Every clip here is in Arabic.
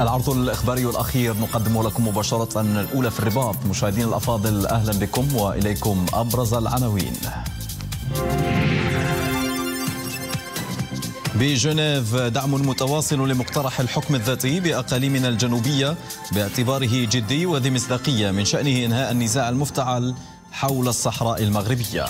العرض الإخباري الأخير نقدمه لكم مباشرة الأولى في الرباط مشاهدينا الأفاضل أهلا بكم وإليكم أبرز العناوين بجنيف دعم متواصل لمقترح الحكم الذاتي بأقاليمنا الجنوبية باعتباره جدي وذي مصداقية من شأنه إنهاء النزاع المفتعل حول الصحراء المغربية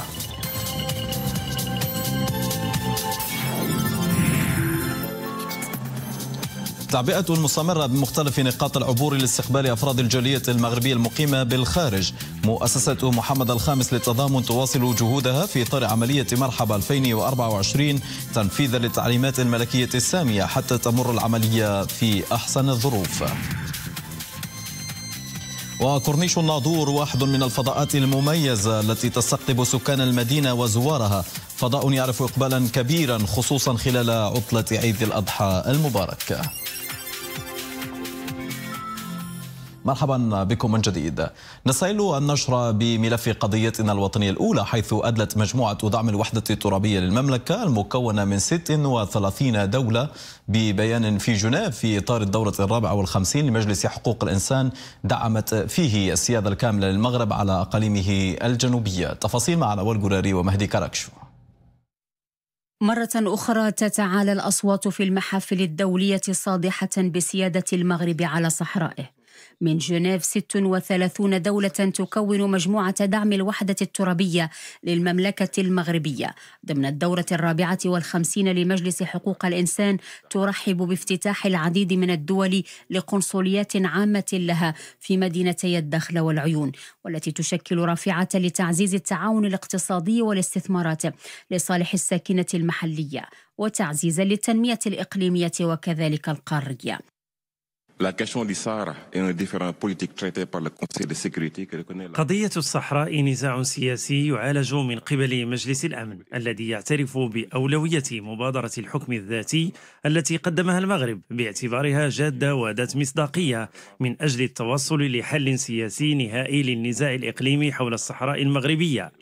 تعبئة مستمرة بمختلف نقاط العبور لاستقبال أفراد الجالية المغربية المقيمة بالخارج مؤسسة محمد الخامس للتضامن تواصل جهودها في إطار عملية مرحبا 2024 تنفيذا للتعليمات الملكية السامية حتى تمر العملية في أحسن الظروف وكورنيش الناظور واحد من الفضاءات المميزة التي تستقطب سكان المدينة وزوارها فضاء يعرف إقبالا كبيرا خصوصا خلال عطلة عيد الأضحى المبارك مرحبا بكم من جديد نسيل النشرة بملف قضيتنا الوطنية الأولى حيث أدلت مجموعة دعم الوحدة الترابية للمملكة المكونة من 36 دولة ببيان في جنيف في إطار الدورة الرابعة والخمسين لمجلس حقوق الإنسان دعمت فيه السيادة الكاملة للمغرب على أقاليمه الجنوبية تفاصيل مع الأول جراري ومهدي كاركشو مرة أخرى تتعالى الأصوات في المحافل الدولية صادحة بسيادة المغرب على صحرائه من جنيف 36 دولة تكون مجموعة دعم الوحدة الترابية للمملكة المغربية ضمن الدورة الرابعة والخمسين لمجلس حقوق الإنسان ترحب بافتتاح العديد من الدول لقنصليات عامة لها في مدينتي الدخل والعيون والتي تشكل رافعة لتعزيز التعاون الاقتصادي والاستثمارات لصالح الساكنة المحلية وتعزيزا للتنمية الإقليمية وكذلك القارية La question du Sahara est un différent politique traité par le Conseil de sécurité que reconnaît قضية الصحراء نزاع سياسي يعالج من قبل مجلس الأمن الذي يعترف بأولوية مبادرة الحكم الذاتي التي قدمها المغرب باعتبارها جادة وذات مصداقية من أجل التوصل لحل سياسي نهائي للنزاع الإقليمي حول الصحراء المغربية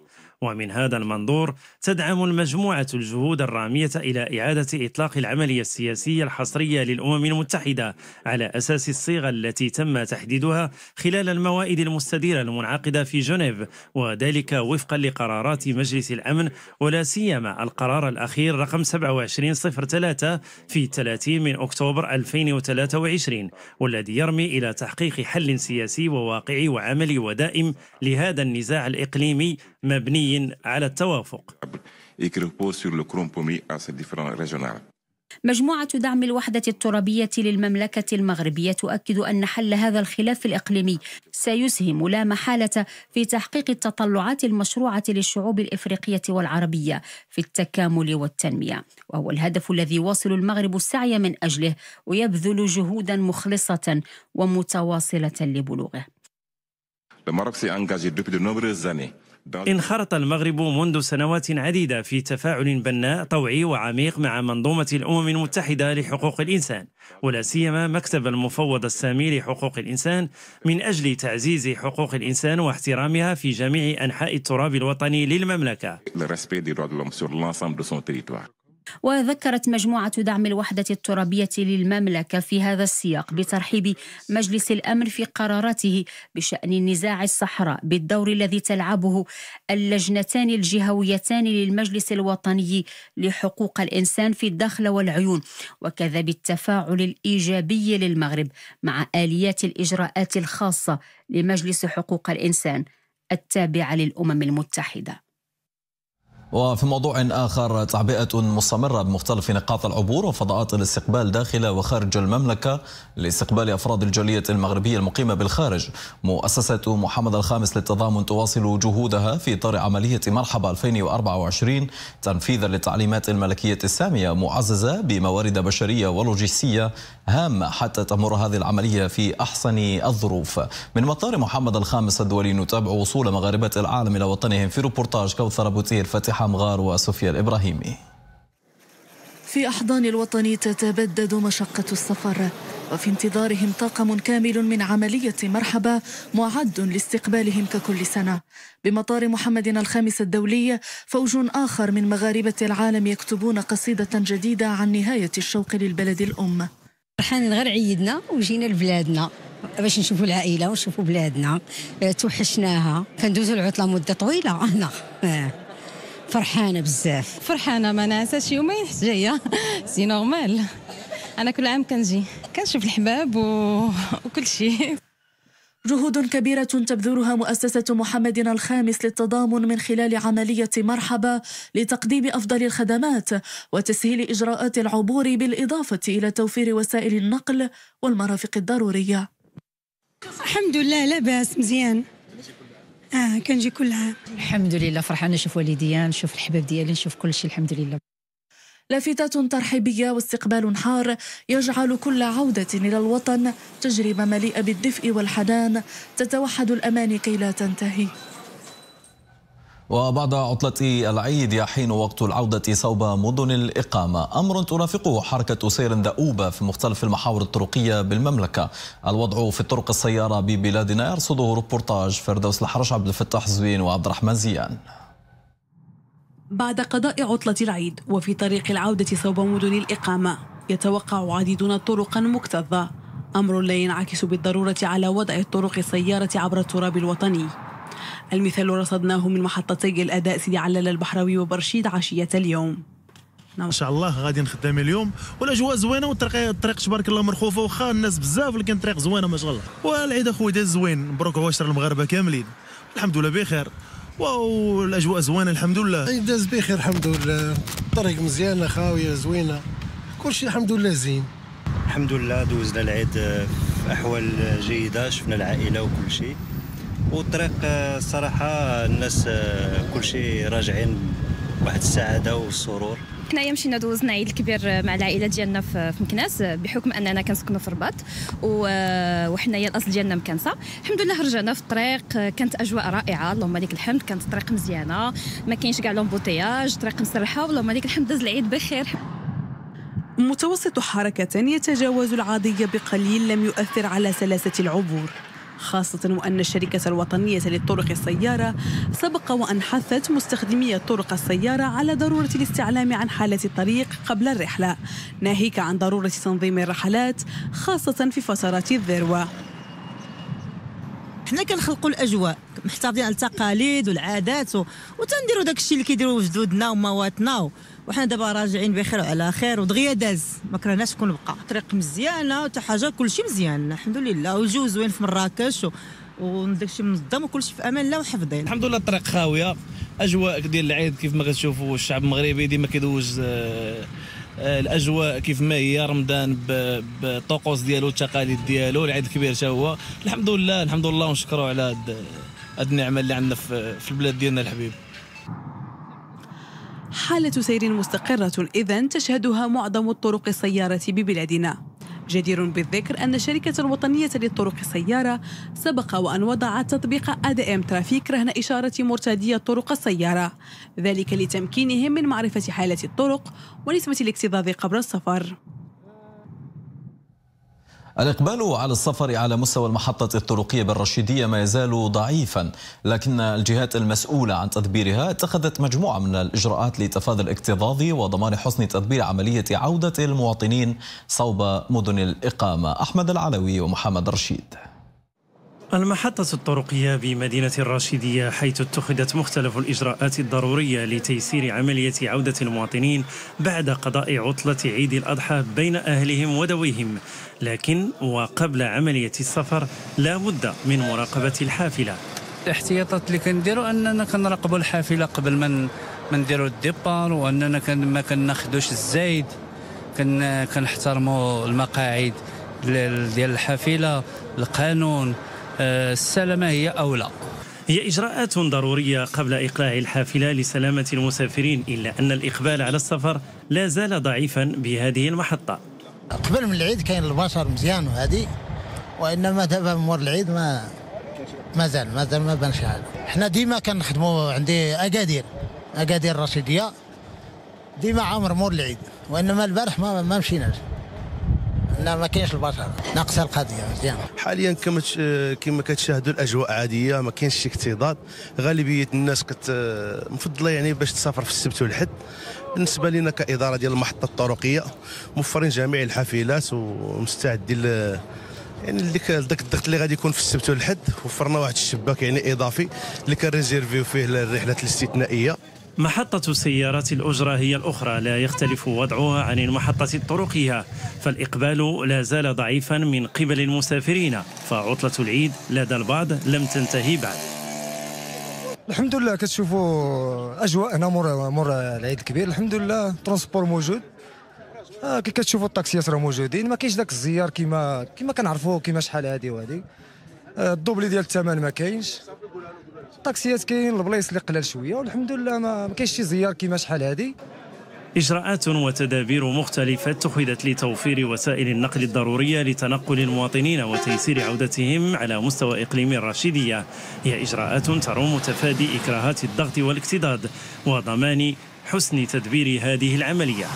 ومن هذا المنظور تدعم المجموعة الجهود الرامية إلى إعادة إطلاق العملية السياسية الحصرية للأمم المتحدة على أساس الصيغة التي تم تحديدها خلال الموائد المستديرة المنعقدة في جنيف وذلك وفقا لقرارات مجلس الأمن ولا سيما القرار الأخير رقم 2703 في 30 من أكتوبر 2023 والذي يرمي إلى تحقيق حل سياسي وواقعي وعملي ودائم لهذا النزاع الإقليمي مبني على التوافق مجموعة دعم الوحدة الترابية للمملكة المغربية تؤكد أن حل هذا الخلاف الإقليمي سيسهم لا محالة في تحقيق التطلعات المشروعة للشعوب الإفريقية والعربية في التكامل والتنمية وهو الهدف الذي يواصل المغرب السعي من أجله ويبذل جهودا مخلصة ومتواصلة لبلوغه. نعم. انخرط المغرب منذ سنوات عديدة في تفاعل بناء طوعي وعميق مع منظومة الأمم المتحدة لحقوق الإنسان ولا سيما مكتب المفوض السامي لحقوق الإنسان من أجل تعزيز حقوق الإنسان واحترامها في جميع أنحاء التراب الوطني للمملكة. وذكرت مجموعة دعم الوحدة الترابية للمملكة في هذا السياق بترحيب مجلس الأمن في قراراته بشأن نزاع الصحراء بالدور الذي تلعبه اللجنتان الجهويتان للمجلس الوطني لحقوق الإنسان في الداخل والعيون وكذا بالتفاعل الإيجابي للمغرب مع آليات الإجراءات الخاصة لمجلس حقوق الإنسان التابعة للأمم المتحدة وفي موضوع آخر تعبئة مستمرة بمختلف نقاط العبور وفضاءات الاستقبال داخل وخارج المملكة لاستقبال أفراد الجالية المغربية المقيمة بالخارج مؤسسة محمد الخامس للتضامن تواصل جهودها في إطار عملية مرحبا 2024 تنفيذا للتعليمات الملكية السامية معززة بموارد بشرية ولوجستية هامة حتى تمر هذه العملية في أحسن الظروف من مطار محمد الخامس الدولي نتابع وصول مغاربة العالم إلى وطنهم في روبورتاج كوثر بوتير فاتحة غار وصوفيا الإبراهيمي في أحضان الوطن تتبدد مشقة السفر وفي انتظارهم طاقم كامل من عملية مرحبا معد لاستقبالهم ككل سنة بمطار محمد الخامس الدولي فوج آخر من مغاربة العالم يكتبون قصيدة جديدة عن نهاية الشوق للبلد الأم فرحان غير عيدنا وجينا لبلادنا باش نشوفوا العائله ونشوفوا بلادنا توحشناها كندوزوا العطله مده طويله هنا آه. فرحانه بزاف فرحانه ما ناساش يومين حتى جايه سي نورمال انا كل عام كنجي كنشوف الحباب و... وكل شيء جهود كبيرة تبذلها مؤسسة محمد الخامس للتضامن من خلال عملية مرحبا لتقديم أفضل الخدمات وتسهيل إجراءات العبور بالإضافة إلى توفير وسائل النقل والمرافق الضرورية الحمد لله لاباس مزيان اه كنجي كل عام الحمد لله فرحانه نشوف والديا نشوف الحباب ديالي نشوف كل شيء الحمد لله لافتات ترحيبية واستقبال حار يجعل كل عودة إلى الوطن تجربة مليئة بالدفء والحنان تتوحد الأمان كي لا تنتهي وبعد عطلة العيد يحين وقت العودة صوب مدن الإقامة أمر ترافقه حركة سير دؤوبة في مختلف المحاور الطرقية بالمملكة الوضع في الطرق السيارة ببلادنا يرصده روبورتاج فردوس الحرش عبد الفتاح زوين وعبد الرحمن زيان بعد قضاء عطلة العيد وفي طريق العودة صوب مدن الإقامة يتوقع عديدنا طرقا مكتظة أمر لا ينعكس بالضرورة على وضع الطرق السيارة عبر التراب الوطني المثال رصدناه من محطتي الأداء سيدي علل البحراوي وبرشيد عشية اليوم نعم. ان شاء الله غاديين نخدم اليوم والاجواء زوينه والطريق الطريق تبارك الله مرخوفه واخا الناس بزاف ولكن الطريق زوينه ما شاء الله والعيد اخويا داز زوين مبروك عواشر المغاربه كاملين الحمد لله بخير واو الاجواء زوينه الحمد لله داز بخير الحمد لله الطريق مزيانه خاويه زوينه كلشي الحمد لله زين الحمد لله دوزنا العيد في احوال جيده شفنا العائله وكل شيء والطريق الصراحه آه، الناس آه، كلشي راجعين بواحد السعاده والسرور حنايا مشينا دوزنا عيد الكبير مع العائله ديالنا في مكناس بحكم اننا كنسكنوا في الرباط آه، وحنايا الاصل ديالنا مكنسه الحمد لله رجعنا في الطريق كانت اجواء رائعه اللهم لك الحمد كانت الطريق مزيانه ما كاينش كاع لومبوتياج طريق مسرحه اللهم لك الحمد داز العيد بخير متوسط حركة يتجاوز العادية بقليل لم يؤثر على سلاسة العبور خاصة وأن الشركة الوطنية للطرق السيارة سبق وأن حثت مستخدمي طرق السيارة على ضرورة الاستعلام عن حالة الطريق قبل الرحلة ناهيك عن ضرورة تنظيم الرحلات خاصة في فترات الذروة حنا كنخلقوا الاجواء محتفظين على التقاليد والعادات وتنديروا داك الشيء اللي كيديروه جدودنا ومواتنا وحنا دابا راجعين بخير وعلى خير ودغيا داز ما كرهناش تكون بقى طريق مزيانه وتا حاجه كلشي مزيان الحمد لله والجو زوين في مراكش و... وداكشي منظم وكلشي في امان الله وحفظين الحمد لله الطريق خاويه اجواء ديال العيد كيف ما كتشوفوا الشعب المغربي ديما كيدوز آه، آه، الاجواء كيف ما هي رمضان بالطقوس ديالو والتقاليد ديالو العيد الكبير حتى هو الحمد لله الحمد لله ونشكروا على هاد النعمه اللي عندنا في البلاد ديالنا الحبيب حالة سير مستقرة إذا تشهدها معظم الطرق السيارة ببلادنا جدير بالذكر أن الشركة الوطنية للطرق السيارة سبق وأن وضعت تطبيق ADM ترافيك رهن إشارة مرتادية الطرق السيارة ذلك لتمكينهم من معرفة حالة الطرق ونسبة الاكتظاظ قبل السفر الإقبال على السفر على مستوى المحطة الطرقية بالرشيدية ما يزال ضعيفا لكن الجهات المسؤولة عن تدبيرها اتخذت مجموعة من الإجراءات لتفادي الاكتظاظ وضمان حسن تدبير عملية عودة المواطنين صوب مدن الإقامة أحمد العلوي ومحمد رشيد المحطة الطرقية بمدينة الراشدية حيث اتخذت مختلف الإجراءات الضرورية لتيسير عملية عودة المواطنين بعد قضاء عطلة عيد الأضحى بين أهلهم ودويهم لكن وقبل عملية السفر لا بد من مراقبة الحافلة الاحتياطات اللي كنديروا اننا كنراقبوا الحافله قبل ما ما نديروا الديبار واننا كن ما كناخذوش الزايد كنحترموا المقاعد ديال الحافله القانون السلامة هي أولى هي إجراءات ضرورية قبل إقلاع الحافلة لسلامة المسافرين إلا أن الإقبال على السفر لا زال ضعيفا بهذه المحطة قبل من العيد كاين البشر مزيان وهذه وانما دابا مور العيد ما مازال مازال ما بانش هذا حنا ديما كنخدموا عندي اكادير اكادير الرشيديه ديما عامر مور العيد وانما البارح ما, ما مشيناش لا ما كاينش البشر ناقصه القضيه مزيان حاليا كما كما كتشاهدوا الاجواء عاديه ما كاينش شي اكتظاظ غالبيه الناس كت مفضله يعني باش تسافر في السبت والحد بالنسبه لنا كاداره ديال المحطه الطرقيه موفرين جميع الحافلات ومستعدين يعني اللي داك الضغط اللي غادي يكون في السبت والحد وفرنا واحد الشباك يعني اضافي اللي كنريزيرفيو فيه الرحلات الاستثنائيه محطة سيارات الأجرة هي الأخرى لا يختلف وضعها عن المحطة الطرقية فالإقبال لا زال ضعيفا من قبل المسافرين فعطلة العيد لدى البعض لم تنتهي بعد الحمد لله كتشوفوا أجواء هنا مر مر العيد الكبير الحمد لله الترونسبور موجود آه كي كتشوفوا الطاكسيات راه موجودين ما كاينش ذاك الزيار كيما كيما كنعرفوا كيما شحال هادي وهادي آه، الدوبلي ديال الثمن ما كاينش الطاكسيات كاين البلايص اللي قلال شويه والحمد لله ما كاينش شي زيار كيما شحال هذه إجراءات وتدابير مختلفة اتخذت لتوفير وسائل النقل الضرورية لتنقل المواطنين وتيسير عودتهم على مستوى إقليم الرشيدية هي إجراءات تروم تفادي إكراهات الضغط والاكتضاد وضمان حسن تدبير هذه العملية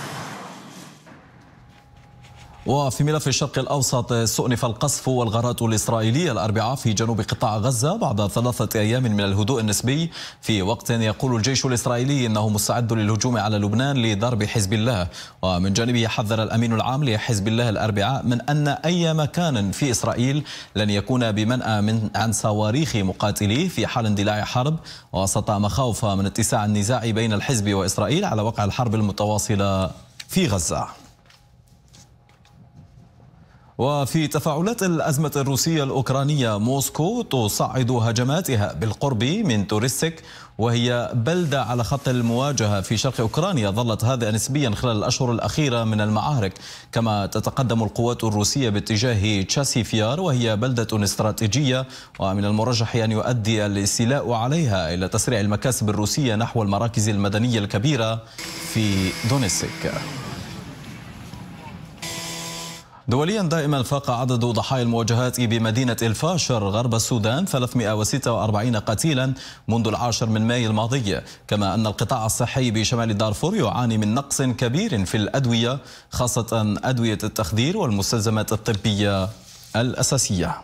وفي ملف الشرق الأوسط استؤنف القصف والغارات الإسرائيلية الأربعاء في جنوب قطاع غزة بعد ثلاثة أيام من الهدوء النسبي في وقت يقول الجيش الإسرائيلي أنه مستعد للهجوم على لبنان لضرب حزب الله ومن جانبه حذر الأمين العام لحزب الله الأربعاء من أن أي مكان في إسرائيل لن يكون بمنأى من عن صواريخ مقاتليه في حال اندلاع حرب وسط مخاوف من اتساع النزاع بين الحزب وإسرائيل على وقع الحرب المتواصلة في غزة وفي تفاعلات الأزمة الروسية الأوكرانية موسكو تصعد هجماتها بالقرب من توريسك وهي بلدة على خط المواجهة في شرق أوكرانيا ظلت هادئة نسبيا خلال الأشهر الأخيرة من المعارك كما تتقدم القوات الروسية باتجاه تشاسيفيار وهي بلدة استراتيجية ومن المرجح أن يؤدي الاستيلاء عليها إلى تسريع المكاسب الروسية نحو المراكز المدنية الكبيرة في دونيسك دوليا دائما فاق عدد ضحايا المواجهات بمدينة الفاشر غرب السودان 346 قتيلا منذ العاشر من مايو الماضي كما أن القطاع الصحي بشمال دارفور يعاني من نقص كبير في الأدوية خاصة أدوية التخدير والمستلزمات الطبية الأساسية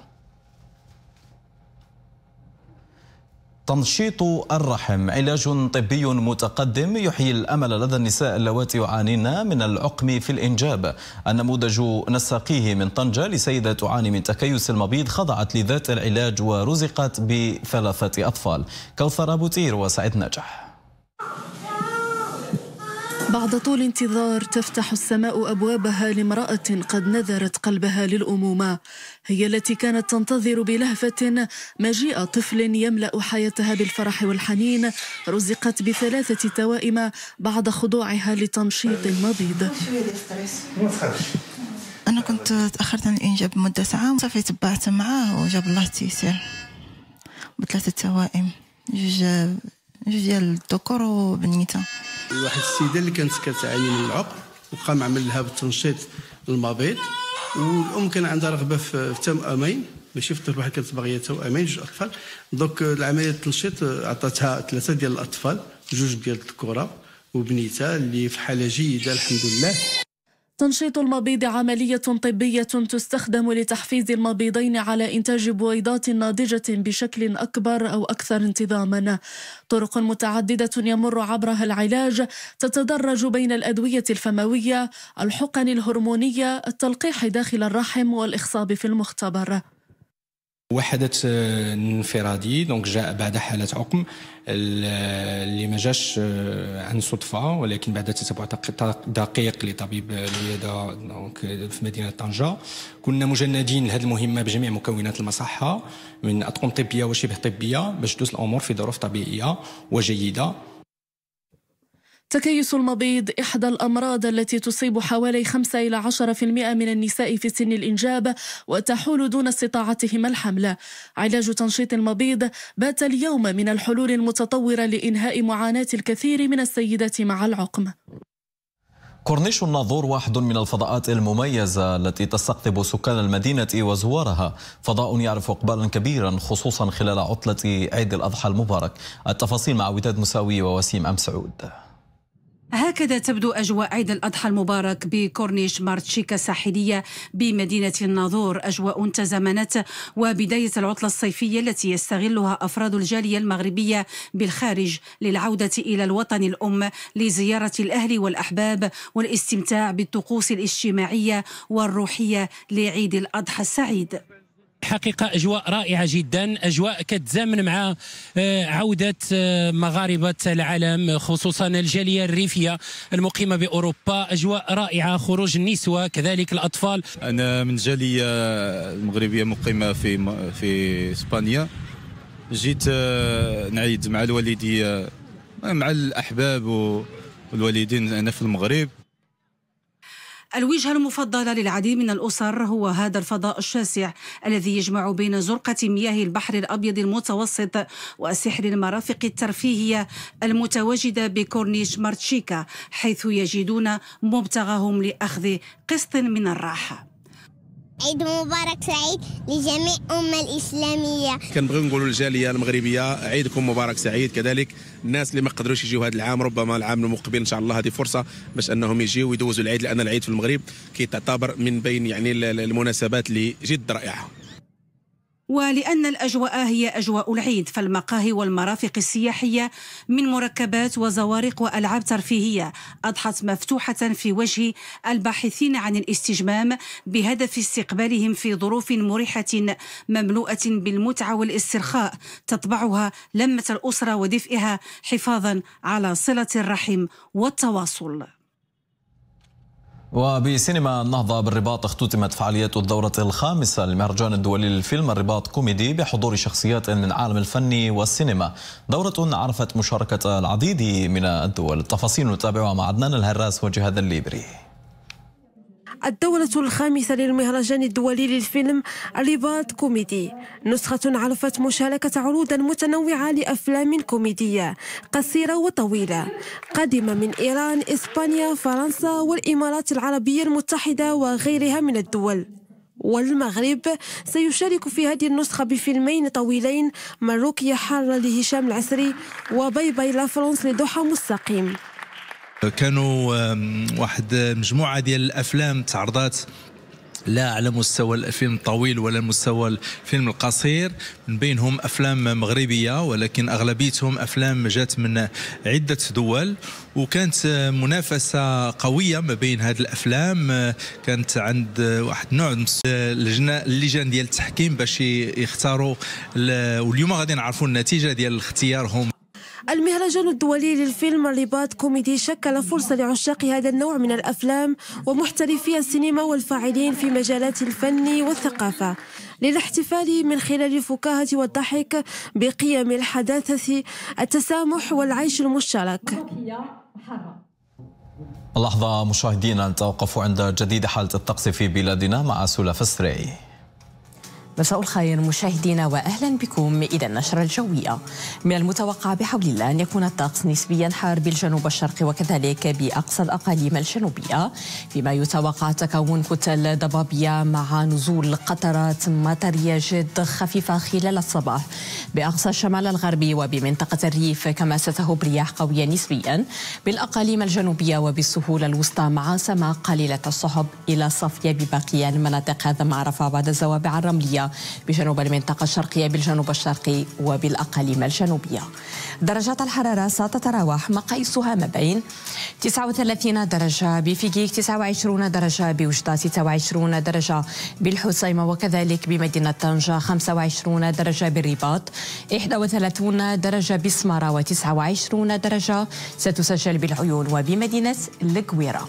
تنشيط الرحم علاج طبي متقدم يحيي الأمل لدى النساء اللواتي يعانين من العقم في الإنجاب النموذج نساقيه من طنجة لسيدة تعاني من تكيس المبيض خضعت لذات العلاج ورزقت بثلاثة أطفال كوثر أبو تير وسعيد نجح بعد طول انتظار تفتح السماء أبوابها لامرأة قد نذرت قلبها للأمومة هي التي كانت تنتظر بلهفة مجيء طفل يملأ حياتها بالفرح والحنين رزقت بثلاثة توائم بعد خضوعها لتمشيط مضيد أنا كنت تأخرت عن الإنجاب مدة ساعة صافي تبعت معاه وجاب الله التيسير بثلاثة توائم جوج جوج ديال الذكور وبنيته واحد السيده اللي كانت كتعاني من العقم وقام عمل لها بالتنشيط المبيض والام كان عندها رغبه في توامين ماشي في الطفل واحد كانت باغيه توامين جوج اطفال دونك آه، العمليه التنشيط آه، عطاتها ثلاثه ديال الاطفال جوج ديال الكره وبنيتها اللي في حاله جيده الحمد لله تنشيط المبيض عملية طبية تستخدم لتحفيز المبيضين على إنتاج بويضات ناضجة بشكل أكبر أو أكثر انتظاما. طرق متعددة يمر عبرها العلاج تتدرج بين الأدوية الفموية، الحقن الهرمونية، التلقيح داخل الرحم والإخصاب في المختبر. وحدث انفرادي آه، دونك جاء بعد حالة عقم اللي ما جاش آه، عن صدفة ولكن بعد تتبع دقيق لطبيب الولادة دونك في مدينة طنجة كنا مجندين لهذه المهمة بجميع مكونات المصحة من أطقم طبية وشبه طبية باش تدوس الأمور في ظروف طبيعية وجيدة تكيس المبيض إحدى الأمراض التي تصيب حوالي 5 إلى 10% من النساء في سن الإنجاب وتحول دون استطاعتهم الحمل. علاج تنشيط المبيض بات اليوم من الحلول المتطورة لإنهاء معاناة الكثير من السيدات مع العقم. كورنيش الناظور واحد من الفضاءات المميزة التي تستقطب سكان المدينة وزوارها فضاء يعرف إقبالا كبيرا خصوصا خلال عطلة عيد الأضحى المبارك التفاصيل مع وداد مساوي ووسيم أم سعود هكذا تبدو أجواء عيد الأضحى المبارك بكورنيش مارتشيكا الساحلية بمدينة الناظور أجواء تزامنت وبداية العطلة الصيفية التي يستغلها أفراد الجالية المغربية بالخارج للعودة إلى الوطن الأم لزيارة الأهل والأحباب والاستمتاع بالطقوس الاجتماعية والروحية لعيد الأضحى السعيد حقيقة أجواء رائعة جدا أجواء كتزامن مع آه، عودة آه، مغاربة العالم خصوصا الجالية الريفية المقيمة بأوروبا أجواء رائعة خروج النسوة كذلك الأطفال أنا من جالية المغربيه مقيمة في في إسبانيا جيت آه، نعيد مع الوالدية مع الأحباب والوالدين أنا في المغرب الوجهة المفضلة للعديد من الأسر هو هذا الفضاء الشاسع الذي يجمع بين زرقة مياه البحر الأبيض المتوسط وسحر المرافق الترفيهية المتواجدة بكورنيش مارتشيكا حيث يجدون مبتغاهم لأخذ قسط من الراحة عيد مبارك سعيد لجميع أمة الإسلامية كنبغيو نقولوا للجالية المغربية عيدكم مبارك سعيد كذلك الناس اللي ما قدروش يجيو هذا العام ربما العام المقبل إن شاء الله هذه فرصة باش أنهم يجيو ويدوزوا العيد لأن العيد في المغرب كي تعتبر من بين يعني المناسبات اللي جد رائعة ولأن الأجواء هي أجواء العيد فالمقاهي والمرافق السياحية من مركبات وزوارق وألعاب ترفيهية أضحت مفتوحة في وجه الباحثين عن الاستجمام بهدف استقبالهم في ظروف مريحة مملوءة بالمتعة والاسترخاء تطبعها لمة الأسرة ودفئها حفاظا على صلة الرحم والتواصل وبسينما النهضة بالرباط اختتمت فعاليات الدورة الخامسة لمهرجان الدولي للفيلم الرباط كوميدي بحضور شخصيات من عالم الفن والسينما دورة عرفت مشاركة العديد من الدول التفاصيل نتابعها مع عدنان الهراس وجهاد الليبري الدولة الخامسة للمهرجان الدولي للفيلم رباط كوميدي نسخة عرفت مشاركة عروضا متنوعة لأفلام كوميدية قصيرة وطويلة قادمة من إيران إسبانيا فرنسا والإمارات العربية المتحدة وغيرها من الدول والمغرب سيشارك في هذه النسخة بفيلمين طويلين مروكيا حارة لهشام العسري وباي باي لا فرنسا لضحى مستقيم كانوا واحد آه، مجموعه ديال الافلام تعرضات لا على مستوى الفيلم الطويل ولا مستوى الفيلم القصير من بينهم افلام مغربيه ولكن اغلبيتهم افلام جات من عده دول وكانت آه، منافسه قويه ما بين هذه الافلام آه، كانت عند واحد نوع من اللجان ديال التحكيم باش يختاروا واليوم غادي نعرفوا النتيجه ديال اختيارهم المهرجان الدولي للفيلم الرباط كوميدي شكل فرصة لعشاق هذا النوع من الأفلام ومحترفي السينما والفاعلين في مجالات الفن والثقافة للاحتفال من خلال الفكاهة والضحك بقيم الحداثة التسامح والعيش المشترك لحظة مشاهدينا نتوقف عند جديد حالة الطقس في بلادنا مع سلف السري مساء الخير مشاهدينا واهلا بكم الى النشره الجويه من المتوقع بحول الله ان يكون الطقس نسبيا حار بالجنوب الشرقي وكذلك باقصى الاقاليم الجنوبيه بما يتوقع تكون كتل ضبابيه مع نزول قطرات مطريه جد خفيفه خلال الصباح باقصى الشمال الغربي وبمنطقه الريف كما ستهب رياح قويه نسبيا بالاقاليم الجنوبيه وبالسهوله الوسطى مع سماء قليله الصحب الى صافيه بباقي المناطق هذا مع رفع الزوابع الرمليه بجنوب المنطقة الشرقية بالجنوب الشرقي وبالأقاليم الجنوبية درجات الحرارة ستتراوح مقاييسها ما بين 39 درجة بفيكيك 29 درجة بوجدة 26 درجة بالحسيمة وكذلك بمدينة طنجة 25 درجة بالرباط 31 درجة بسمارة و29 درجة ستسجل بالعيون وبمدينة الكويرة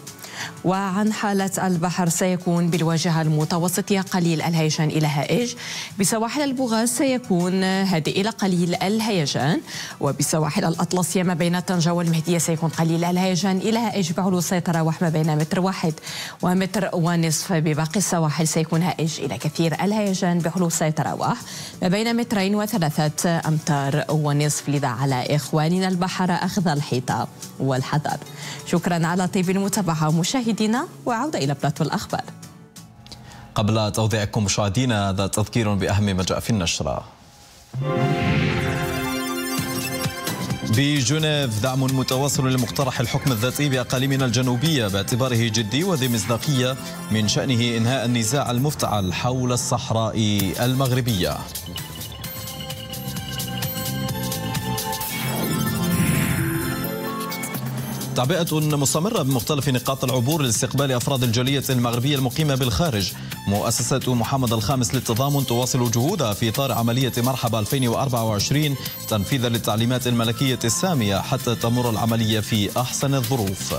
وعن حالة البحر سيكون بالواجهة المتوسطية قليل الهيجان إلى هائج بسواحل البغاز سيكون هادئ إلى قليل الهيجان وبسواحل الأطلسية ما بين طنجة والمهدية سيكون قليل الهيجان إلى هائج بعلو سيتراوح ما بين متر واحد ومتر ونصف بباقي السواحل سيكون هائج إلى كثير الهيجان بعلو سيتراوح ما بين مترين وثلاثة أمتار ونصف لذا على إخواننا البحر أخذ الحيطة والحذر شكرا على طيب المتابعة مشاهدينا وعودة إلى بلاتو الأخبار قبل توضيعكم مشاهدينا هذا تذكير بأهم ما جاء في النشرة بجنيف دعم متواصل لمقترح الحكم الذاتي بأقاليمنا الجنوبية باعتباره جدي وذي مصداقية من شأنه إنهاء النزاع المفتعل حول الصحراء المغربية تعبئة مستمرة بمختلف نقاط العبور لاستقبال أفراد الجالية المغربية المقيمة بالخارج مؤسسة محمد الخامس للتضامن تواصل جهودها في إطار عملية مرحبا 2024 تنفيذا للتعليمات الملكية السامية حتى تمر العملية في أحسن الظروف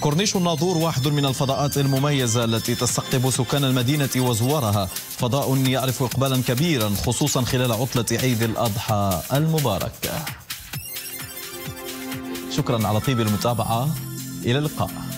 كورنيش الناظور واحد من الفضاءات المميزة التي تستقطب سكان المدينة وزوارها فضاء يعرف إقبالا كبيرا خصوصا خلال عطلة عيد الأضحى المبارك شكرا على طيب المتابعة إلى اللقاء